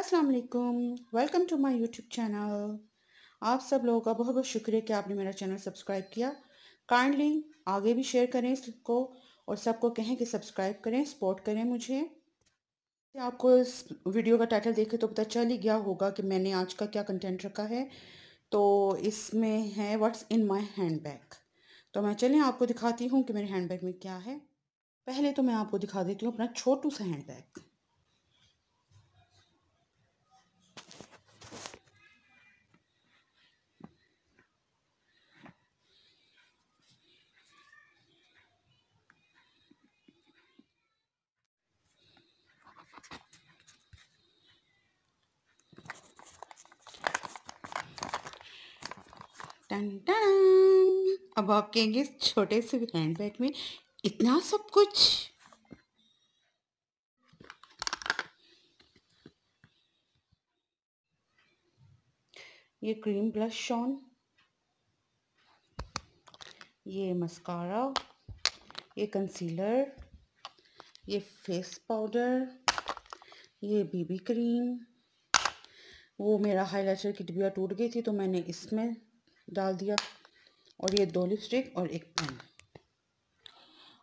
अस्सलाम वालेकुम welcome to my YouTube channel आप सब लोगों का बहुत बहुत शुक्रिया कि आपने मेरा चैनल सब्सक्राइब किया काइंडली आगे भी शेयर करें इसको और सबको कहें कि सब्सक्राइब करें सपोर्ट करें मुझे आपको इस वीडियो का टाइटल देखे तो पता चल ही गया होगा कि मैंने आज का क्या कंटेंट रखा है तो इसमें है what's in my hand bag तो मैं चलें आपको दिखाती हूँ कि मेरे हैंड बैग में क्या है पहले तो मैं आपको दिखा देती हूँ अपना छोटू सा हैंड बैग टन टन अब आप कहेंगे छोटे से हैंड बैग में इतना सब कुछ ये क्रीम ब्लश शॉन ये मस्कारा ये कंसीलर ये फेस पाउडर ये बीबी क्रीम वो मेरा हाइलाइटर की डिबिया टूट गई थी तो मैंने इसमें डाल दिया और ये दो लिपस्टिक और एक पेन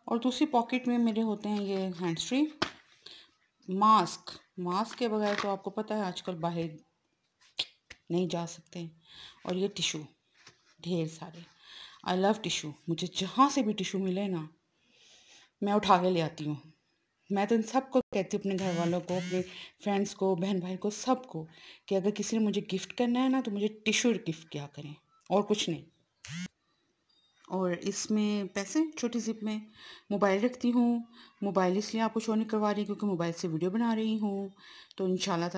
और दूसरी पॉकेट में मेरे होते हैं ये हैंड फ्री मास्क मास्क के बगैर तो आपको पता है आजकल बाहर नहीं जा सकते और ये टिशू ढेर सारे आई लव टिशू मुझे जहाँ से भी टिशू मिले ना मैं उठा के ले आती हूँ मैं तो इन सबको कहती हूँ अपने घर वालों को अपने फ्रेंड्स को बहन भाई को सबको कि अगर किसी ने मुझे गिफ्ट करना है ना तो मुझे टिशू गिफ्ट किया करें और कुछ नहीं और इसमें पैसे छोटी ज़िप में मोबाइल रखती हूँ मोबाइल इसलिए आपको शो नहीं करवा रही क्योंकि मोबाइल से वीडियो बना रही हूँ तो इन ताला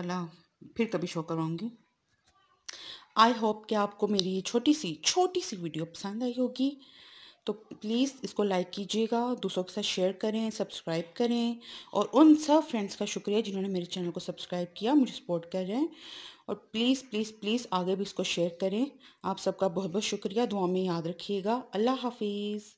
फिर कभी शो करवाऊँगी आई होप कि आपको मेरी ये छोटी सी छोटी सी वीडियो पसंद आई होगी तो प्लीज़ इसको लाइक कीजिएगा दूसरों के साथ शेयर करें सब्सक्राइब करें और उन सब फ्रेंड्स का शुक्रिया जिन्होंने मेरे चैनल को सब्सक्राइब किया मुझे सपोर्ट कर रहे हैं और प्लीज़ प्लीज़ प्लीज़ आगे भी इसको शेयर करें आप सबका बहुत बहुत शुक्रिया दुआ में याद रखिएगा अल्लाह हाफिज़